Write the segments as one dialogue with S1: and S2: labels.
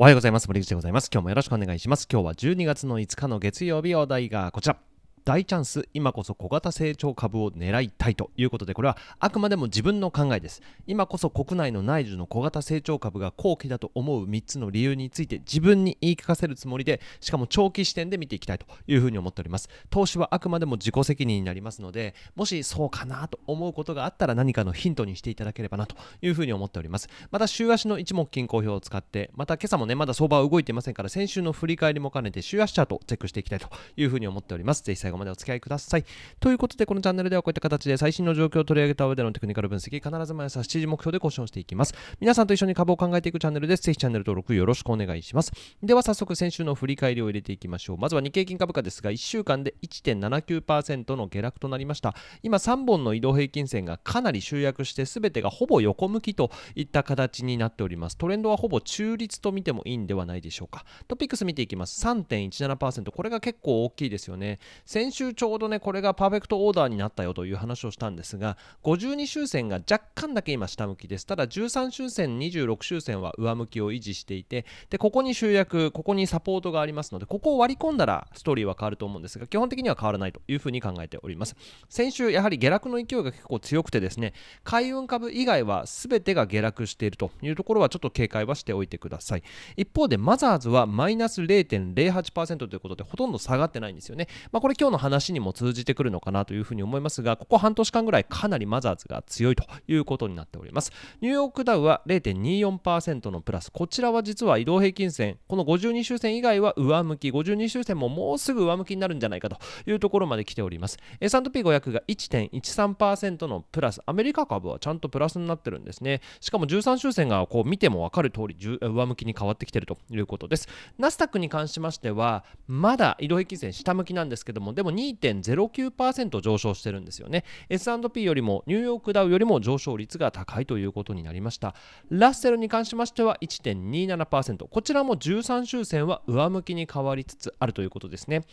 S1: おはようございます。森口でございます。今日もよろしくお願いします。今日は12月の5日の月曜日、お題がこちら。大チャンス今こそ小型成長株を狙いたいということでこれはあくまでも自分の考えです今こそ国内の内需の小型成長株が好機だと思う3つの理由について自分に言い聞かせるつもりでしかも長期視点で見ていきたいというふうに思っております投資はあくまでも自己責任になりますのでもしそうかなと思うことがあったら何かのヒントにしていただければなというふうに思っておりますまた週足の一目均衡表を使ってまた今朝もねまだ相場は動いていませんから先週の振り返りも兼ねて週足チャートをチェックしていきたいというふうに思っておりますぜひ最後後までお付き合いください。ということで、このチャンネルではこういった形で最新の状況を取り上げた上でのテクニカル分析、必ず毎朝7時目標で更新していきます。皆さんと一緒に株を考えていくチャンネルです。ぜひチャンネル登録よろしくお願いします。では早速、先週の振り返りを入れていきましょう。まずは日経平均株価ですが、1週間で1.79%の下落となりました。今、3本の移動平均線がかなり集約して、全てがほぼ横向きといった形になっております。トレンドはほぼ中立と見てもいいんではないでしょうか。トピックス見ていきます。3.17%。これが結構大きいですよね。先先週ちょうどねこれがパーフェクトオーダーになったよという話をしたんですが52周線が若干だけ今下向きですただ13周線26周線は上向きを維持していてでここに集約ここにサポートがありますのでここを割り込んだらストーリーは変わると思うんですが基本的には変わらないというふうに考えております先週やはり下落の勢いが結構強くてですね海運株以外は全てが下落しているというところはちょっと警戒はしておいてください一方でマザーズはマイナス0.08%ということでほとんど下がってないんですよね、まあ、これ今日の話にも通じてくるのかなというふうに思いますがここ半年間ぐらいかなりマザーズが強いということになっておりますニューヨークダウは0.24%のプラスこちらは実は移動平均線この52周線以外は上向き52周線ももうすぐ上向きになるんじゃないかというところまで来ております S&P500 が1.13%のプラスアメリカ株はちゃんとプラスになってるんですねしかも13周線がこう見ても分かる通り上向きに変わってきてるということですナスタックに関しましてはまだ移動平均線下向きなんですけどもでも2.09%上昇してるんですよね S&P よりもニューヨークダウよりも上昇率が高いということになりましたラッセルに関しましては1.27%こちらも13周線は上向きに変わりつつあるということですね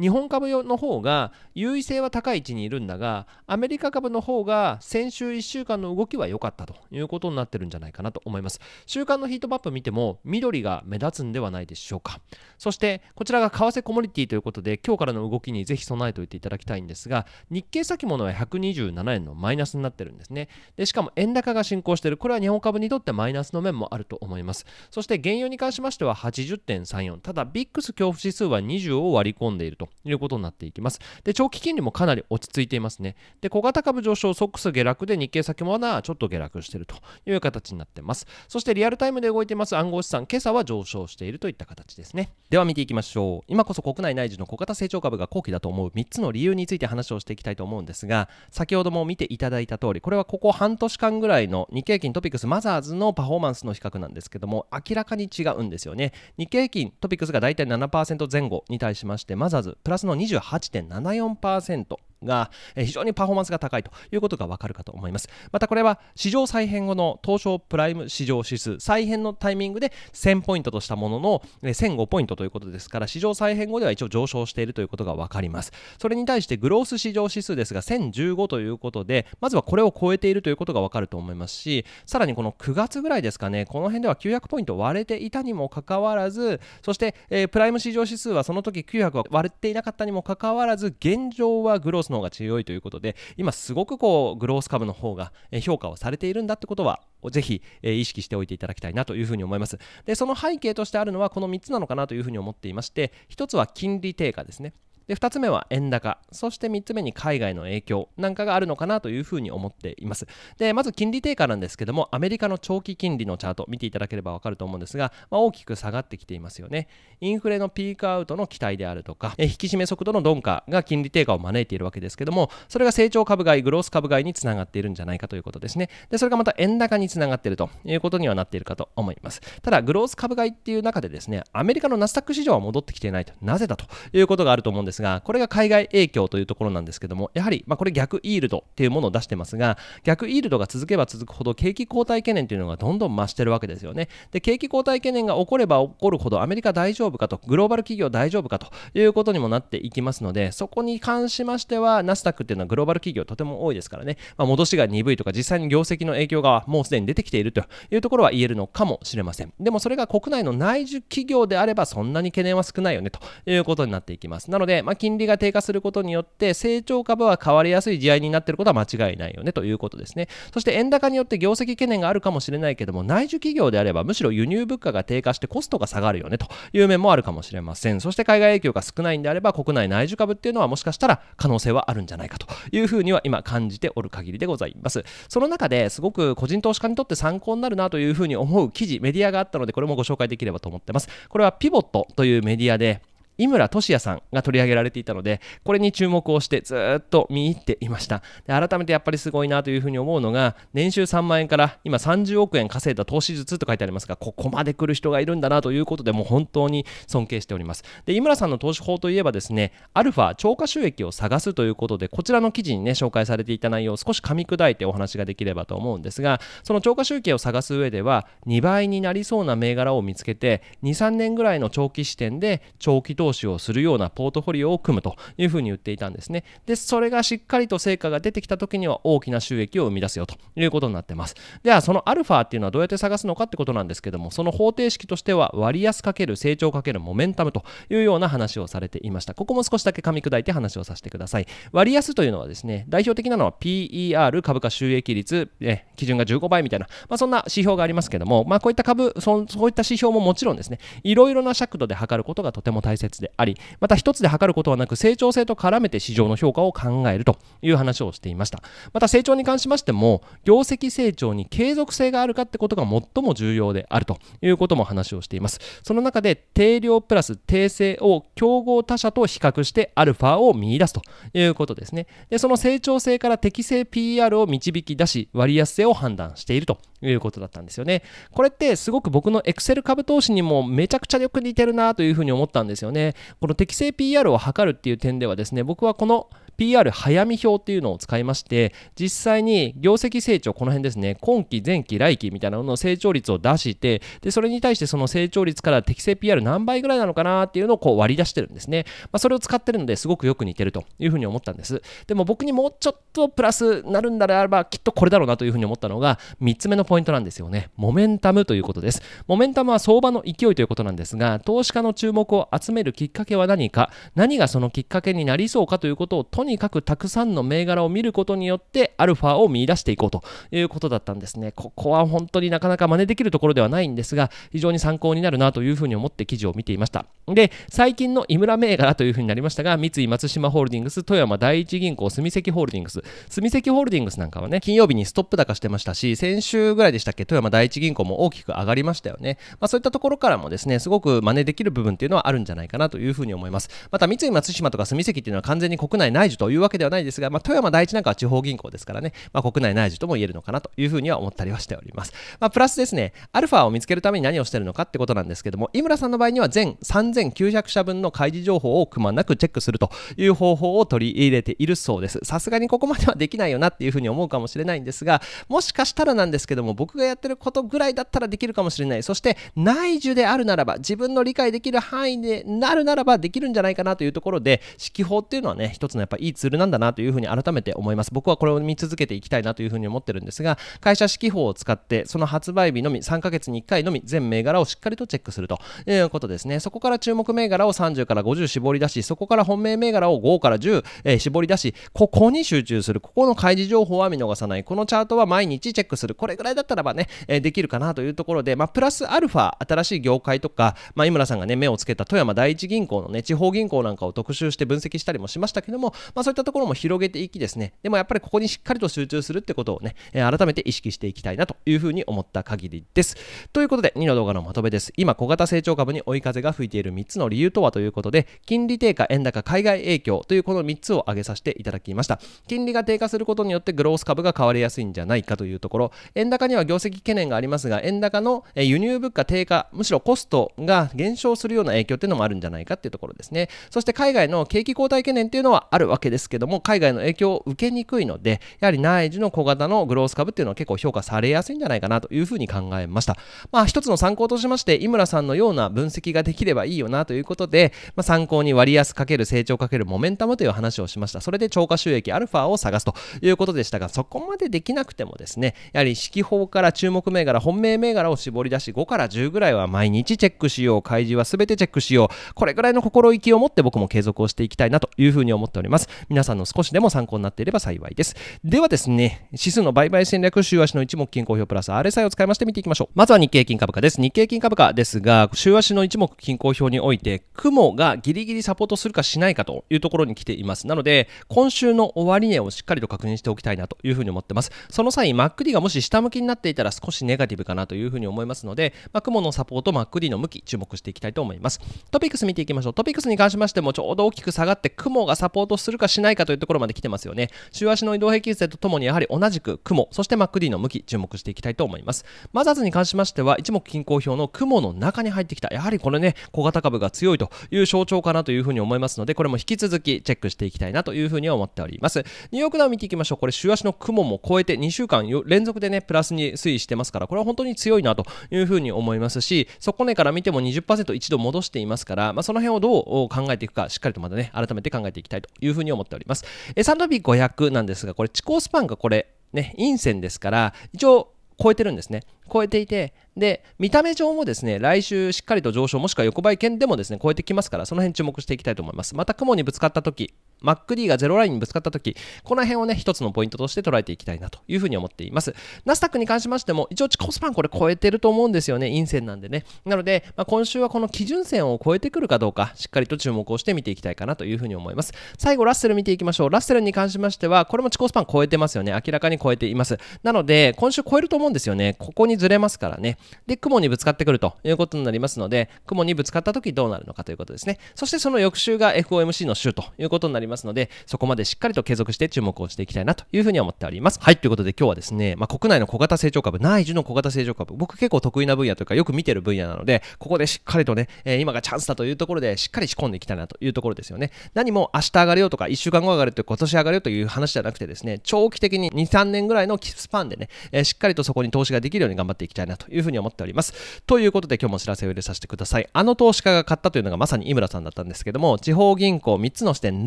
S1: 日本株の方が優位性は高い位置にいるんだがアメリカ株の方が先週1週間の動きは良かったということになってるんじゃないかなと思います週間のヒートマップ見ても緑が目立つんではないでしょうかそしてこちらが為替コモディティということで今日からの動きにぜひ備えておいていただきたいんですが日経先物は127円のマイナスになってるんですねでしかも円高が進行しているこれは日本株にとってマイナスの面もあると思いますそして原油に関しましては80.34ただ v i ス恐怖指数は20を割り込んでいるということになっていきます。で、長期金利もかなり落ち着いていますね。で、小型株上昇、ソックス下落で日経先物はちょっと下落しているという形になっています。そしてリアルタイムで動いています暗号資産、今朝は上昇しているといった形ですね。では見ていきましょう。今こそ国内内需の小型成長株が後期だと思う3つの理由について話をしていきたいと思うんですが、先ほども見ていただいた通り、これはここ半年間ぐらいの日経金トピックスマザーズのパフォーマンスの比較なんですけども、明らかに違うんですよね。日経金トピックスが大体7%前後に対しまして、マザーズプラスの28.74%。が非常にパフォーマンスが高いということがわかるかと思います。またこれは市場再編後の東証プライム市場指数再編のタイミングで1000ポイントとしたものの1005ポイントということですから市場再編後では一応上昇しているということがわかります。それに対してグロース市場指数ですが1015ということでまずはこれを超えているということがわかると思いますしさらにこの9月ぐらいですかねこの辺では900ポイント割れていたにもかかわらずそして、えー、プライム市場指数はその時900は割れていなかったにもかかわらず現状はグローススの方が強いということで今すごくこうグロース株の方が評価をされているんだってことはぜひ、え意識しておいていただきたいなというふうに思いますでその背景としてあるのはこの3つなのかなというふうに思っていまして1つは金利低下ですねで2つ目は円高そして3つ目に海外の影響なんかがあるのかなというふうに思っていますでまず金利低下なんですけどもアメリカの長期金利のチャート見ていただければわかると思うんですが、まあ、大きく下がってきていますよねインフレのピークアウトの期待であるとかえ引き締め速度の鈍化が金利低下を招いているわけですけどもそれが成長株買いグロース株買いにつながっているんじゃないかということですねでそれがまた円高につながっているということにはなっているかと思いますただグロース株買いっていう中でですねアメリカのナスダック市場は戻ってきていないとなぜだということがあると思うんですですが、これが海外影響というところなんですけども、やはり、まこれ逆イールドっていうものを出してますが、逆イールドが続けば続くほど景気後退懸念というのがどんどん増してるわけですよね。で、景気後退懸念が起これば起こるほどアメリカ大丈夫かと、グローバル企業大丈夫かということにもなっていきますので、そこに関しましては、ナスダックっていうのはグローバル企業とても多いですからね、まあ、戻しが鈍いとか、実際に業績の影響がもうすでに出てきているというところは言えるのかもしれません。でもそれが国内の内需企業であれば、そんなに懸念は少ないよねということになっていきます。なので、まあ、金利が低下することによって成長株は変わりやすい地合になっていることは間違いないよねということですねそして円高によって業績懸念があるかもしれないけども内需企業であればむしろ輸入物価が低下してコストが下がるよねという面もあるかもしれませんそして海外影響が少ないんであれば国内内需株っていうのはもしかしたら可能性はあるんじゃないかというふうには今感じておる限りでございますその中ですごく個人投資家にとって参考になるなというふうに思う記事メディアがあったのでこれもご紹介できればと思ってますこれはピボットというメディアで井村俊也さんが取り上げられていたのでこれに注目をしてずっと見入っていましたで改めてやっぱりすごいなというふうに思うのが年収3万円から今30億円稼いだ投資術と書いてありますがここまで来る人がいるんだなということでもう本当に尊敬しておりますで井村さんの投資法といえばですねアルファ超過収益を探すということでこちらの記事にね紹介されていた内容を少し噛み砕いてお話ができればと思うんですがその超過収益を探す上では2倍になりそうな銘柄を見つけて23年ぐらいの長期視点で長期投資投資をするようなポートフォリオを組むというふうに言っていたんですね。で、それがしっかりと成果が出てきた時には大きな収益を生み出すよということになってます。では、そのアルファっていうのはどうやって探すのかってことなんですけども、その方程式としては割安かける成長かけるモメンタムというような話をされていました。ここも少しだけ噛み砕いて話をさせてください。割安というのはですね、代表的なのは PER 株価収益率、え基準が15倍みたいな、まあ、そんな指標がありますけども、まあ、こういった株そ、そういった指標ももちろんですね、いろいろな尺度で測ることがとても大切であり、また一つで測ることはなく成長性と絡めて市場の評価を考えるという話をしていました。また成長に関しましても、業績成長に継続性があるかってことが最も重要であるということも話をしています。その中で定量プラス訂正を競合他社と比較してアルファを見出すということですね。で、その成長性から適正 PR を導き出し、割安性を判断しているということだったんですよね。これってすごく僕の Excel 株投資にもめちゃくちゃよく似てるなというふうに思ったんですよね。この適正 PR を測るっていう点ではですね、僕はこの PR 早見表っていうのを使いまして実際に業績成長この辺ですね今期前期来期みたいなのの成長率を出してでそれに対してその成長率から適正 PR 何倍ぐらいなのかなっていうのをこう割り出してるんですね、まあ、それを使ってるのですごくよく似てるというふうに思ったんですでも僕にもうちょっとプラスなるんだらばきっとこれだろうなというふうに思ったのが3つ目のポイントなんですよねモメンタムということですモメンタムは相場の勢いということなんですが投資家の注目を集めるきっかけは何か何がそのきっかけになりそうかということをとににかくたくさんの銘柄を見ることによってアルファを見出していこうということだったんですねここは本当になかなか真似できるところではないんですが非常に参考になるなというふうに思って記事を見ていましたで最近の井村銘柄というふうになりましたが三井松島ホールディングス富山第一銀行住関ホールディングス住関ホールディングスなんかはね金曜日にストップ高してましたし先週ぐらいでしたっけ富山第一銀行も大きく上がりましたよね、まあ、そういったところからもですねすごく真似できる部分っていうのはあるんじゃないかなというふうに思いますまた三井松島とか住関っていうのは完全に国内内というわけではないですが、まあ、富山第一なんかは地方銀行ですからね、まあ、国内内需とも言えるのかなというふうには思ったりはしております。まあ、プラスですね、アルファを見つけるために何をしてるのかってことなんですけども、井村さんの場合には全3900社分の開示情報をくまなくチェックするという方法を取り入れているそうです。さすがにここまではできないよなっていうふうに思うかもしれないんですが、もしかしたらなんですけども、僕がやってることぐらいだったらできるかもしれない。そして、内需であるならば、自分の理解できる範囲でなるならばできるんじゃないかなというところで、指揮法っていうのはね、一つのやっぱいいツールなんだなというふうに改めて思います僕はこれを見続けていきたいなというふうに思ってるんですが会社指揮法を使ってその発売日のみ3ヶ月に1回のみ全銘柄をしっかりとチェックするということですねそこから注目銘柄を30から50絞り出しそこから本命銘柄を5から10、えー、絞り出しここに集中するここの開示情報は見逃さないこのチャートは毎日チェックするこれぐらいだったらばね、えー、できるかなというところで、まあ、プラスアルファ新しい業界とか、まあ、井村さんがね目をつけた富山第一銀行のね地方銀行なんかを特集して分析したりもしましたけども、まあ、そういったところも広げていきですねでもやっぱりここにしっかりと集中するってことをね、え改めて意識していきたいなというふうに思った限りですということで2の動画のまとめです今小型成長株に追い風が吹いている3つの理由とはということで金利低下円高海外影響というこの3つを挙げさせていただきました金利が低下することによってグロース株が買われやすいんじゃないかというところ円高には業績懸念がありますが円高の輸入物価低下むしろコストが減少するような影響っていうのもあるんじゃないかっていうところですねそして海外の景気後退懸念っていうのはあるわけですけども海外の影響を受けにくいのでやはり内需の小型のグロース株っていうのは結構評価されやすいんじゃないかなというふうに考えましたまあ一つの参考としまして井村さんのような分析ができればいいよなということで、まあ、参考に割安かける成長かけるモメンタムという話をしましたそれで超過収益アルファを探すということでしたがそこまでできなくてもですねやはり四季法から注目銘柄本命銘柄を絞り出し5から10ぐらいは毎日チェックしよう開示は全てチェックしようこれぐらいの心意気を持って僕も継続をしていきたいなというふうに思っております皆さんの少しでも参考になっていれば幸いです。ではですね、指数の売買戦略、週足の一目均衡表プラス RSI を使いまして見ていきましょう。まずは日経金株価です。日経金株価ですが、週足の一目均衡表において、雲がギリギリサポートするかしないかというところに来ています。なので、今週の終値をしっかりと確認しておきたいなというふうに思ってます。その際、マック d がもし下向きになっていたら少しネガティブかなというふうに思いますので、まあ、雲のサポート、マック d の向き、注目していきたいと思います。トピックス見ていきましょう。トピックスに関しましても、ちょうど大きく下がって雲がサポートするかしないかというところまで来てますよね。週足の移動平均線とともにやはり同じく雲、そして MacD の向き、注目していきたいと思います。マザーズに関しましては、一目均衡表の雲の中に入ってきた、やはりこれね、小型株が強いという象徴かなというふうに思いますので、これも引き続きチェックしていきたいなというふうには思っております。ニューヨークダウン見ていきましょう。これ週足の雲も超えて2週間連続でね、プラスに推移してますから、これは本当に強いなというふうに思いますし、底根から見ても20%一度戻していますから、まあ、その辺をどう考えていくか、しっかりとまたね、改めて考えていきたいというふうにに思っております。えサンドビー500なんですが、これ、地高スパンがこれ、ね、陰線ですから、一応超えてるんですね。超えていてで見た目上もですね来週しっかりと上昇もしくは横ばい圏でもですね超えてきますからその辺注目していきたいと思いますまた雲にぶつかった時 m a c D がゼロラインにぶつかった時この辺をね一つのポイントとして捉えていきたいなというふうに思っていますナスダックに関しましても一応コスパンこれ超えてると思うんですよね陰線なんでねなので、まあ、今週はこの基準線を超えてくるかどうかしっかりと注目をして見ていきたいかなというふうに思います最後ラッセル見ていきましょうラッセルに関しましてはこれもチコスパン超えてますよね明らかに超えていますなので今週超えると思うんですよねここにずれますからね。で、雲にぶつかってくるということになりますので、雲にぶつかった時どうなるのかということですね。そしてその翌週が FOMC の週ということになりますので、そこまでしっかりと継続して注目をしていきたいなというふうに思っております。はい、ということで今日はですね、まあ、国内の小型成長株、内需の小型成長株、僕結構得意な分野というかよく見てる分野なので、ここでしっかりとね、えー、今がチャンスだというところでしっかり仕込んでいきたいなというところですよね。何も明日上がるよとか、1週間後上がると今年上がるよという話じゃなくてですね、長期的に2、3年ぐらいのスパンでね、えー、しっかりとそこに投資ができるように頑張張っていきたいなというふうに思っております。ということで今日もお知らせを入れさせてください。あの投資家が買ったというのがまさに井村さんだったんですけども、地方銀行3つの視点、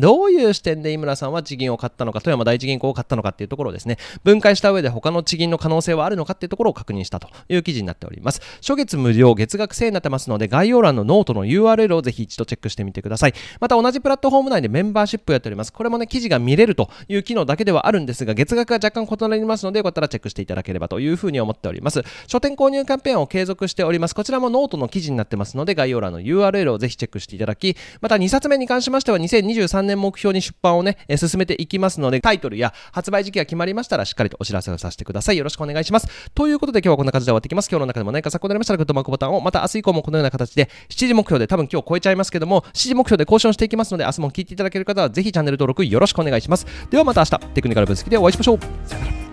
S1: どういう視点で井村さんは地銀を買ったのか、富山第一銀行を買ったのかっていうところをですね、分解した上で他の地銀の可能性はあるのかっていうところを確認したという記事になっております。初月無料、月額制になってますので、概要欄のノートの URL をぜひ一度チェックしてみてください。また同じプラットフォーム内でメンバーシップやっております。これもね、記事が見れるという機能だけではあるんですが、月額が若干異なりますので、よかったらチェックしていただければというふうに思っております。書店購入キャンペーンを継続しております。こちらもノートの記事になってますので、概要欄の URL をぜひチェックしていただき、また2冊目に関しましては、2023年目標に出版をね、え進めていきますので、タイトルや発売時期が決まりましたら、しっかりとお知らせをさせてください。よろしくお願いします。ということで、今日はこんな感じで終わってきます。今日の中でも何か参考になりましたら、グッドマークボタンを、また明日以降もこのような形で、7時目標で、多分今日超えちゃいますけども、7時目標で更新していきますので、明日も聞いていただける方は、ぜひチャンネル登録よろしくお願いします。ではまた明日、テクニカル分析でお会いしましょう。さよなら。